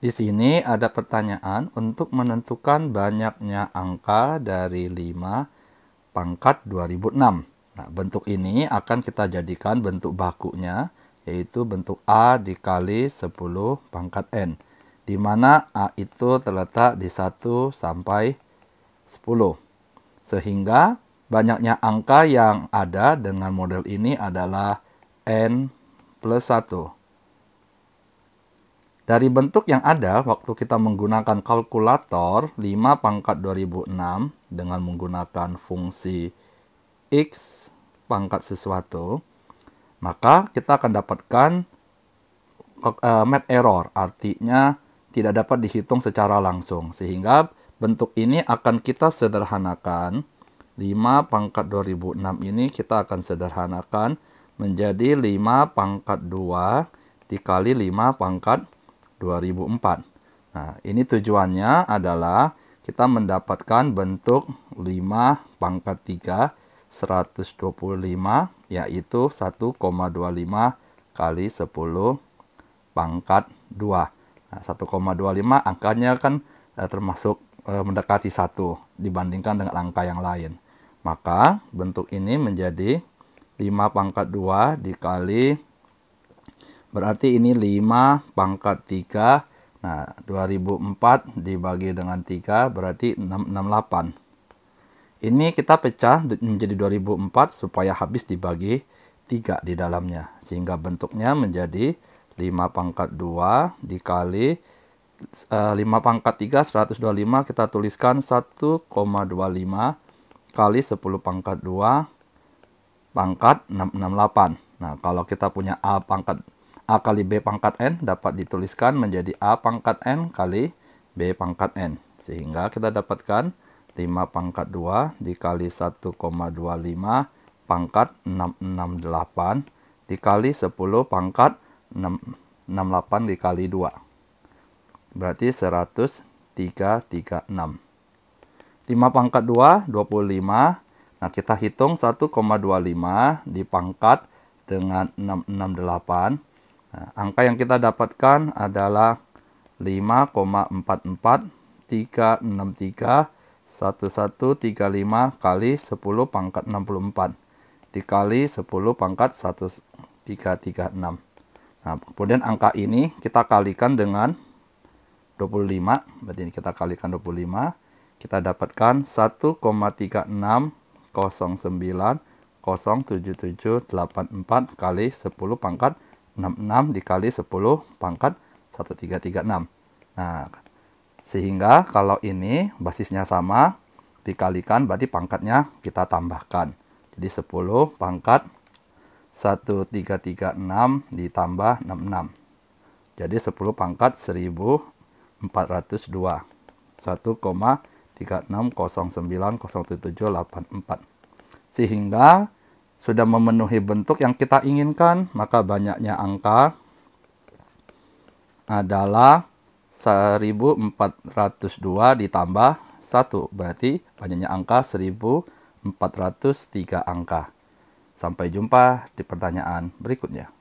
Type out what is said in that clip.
Di sini ada pertanyaan untuk menentukan banyaknya angka dari 5 pangkat 2006. Nah, bentuk ini akan kita jadikan bentuk bakunya, yaitu bentuk A dikali 10 pangkat N, di mana A itu terletak di 1 sampai 10. Sehingga banyaknya angka yang ada dengan model ini adalah N plus 1. Dari bentuk yang ada waktu kita menggunakan kalkulator 5 pangkat 2006 dengan menggunakan fungsi x pangkat sesuatu, maka kita akan dapatkan eh, map error, artinya tidak dapat dihitung secara langsung. Sehingga bentuk ini akan kita sederhanakan, 5 pangkat 2006 ini kita akan sederhanakan menjadi 5 pangkat 2 dikali 5 pangkat 2004. Nah, ini tujuannya adalah kita mendapatkan bentuk 5 pangkat 3 125 yaitu 1,25 kali 10 pangkat 2. Nah, 1,25 angkanya kan eh, termasuk eh, mendekati 1 dibandingkan dengan angka yang lain. Maka bentuk ini menjadi 5 pangkat 2 dikali Berarti ini 5 pangkat 3. Nah, 2004 dibagi dengan 3 berarti 668. Ini kita pecah menjadi 2004 supaya habis dibagi 3 di dalamnya. Sehingga bentuknya menjadi 5 pangkat 2 dikali 5 eh, pangkat 3 125 kita tuliskan 1,25 kali 10 pangkat 2 pangkat 668. Nah, kalau kita punya A pangkat A kali B pangkat N dapat dituliskan menjadi A pangkat N kali B pangkat N. Sehingga kita dapatkan 5 pangkat 2 dikali 1,25 pangkat 668 dikali 10 pangkat 68 dikali 2. Berarti 1336. 5 pangkat 2, 25. Nah, kita hitung 1,25 dipangkat dengan 668 Nah, angka yang kita dapatkan adalah 5,44363 1135 kali 10 pangkat 64 dikali 10 pangkat 1336. Nah, kemudian angka ini kita kalikan dengan 25, berarti ini kita kalikan 25, kita dapatkan 1,360907784 kali 10 pangkat 66 dikali 10 pangkat 1336. Nah, sehingga kalau ini basisnya sama, dikalikan berarti pangkatnya kita tambahkan. Jadi 10 pangkat 1336 ditambah 66. Jadi 10 pangkat 1402. 1,36090784. Sehingga sudah memenuhi bentuk yang kita inginkan, maka banyaknya angka adalah 1402 ditambah 1. Berarti banyaknya angka 1403 angka. Sampai jumpa di pertanyaan berikutnya.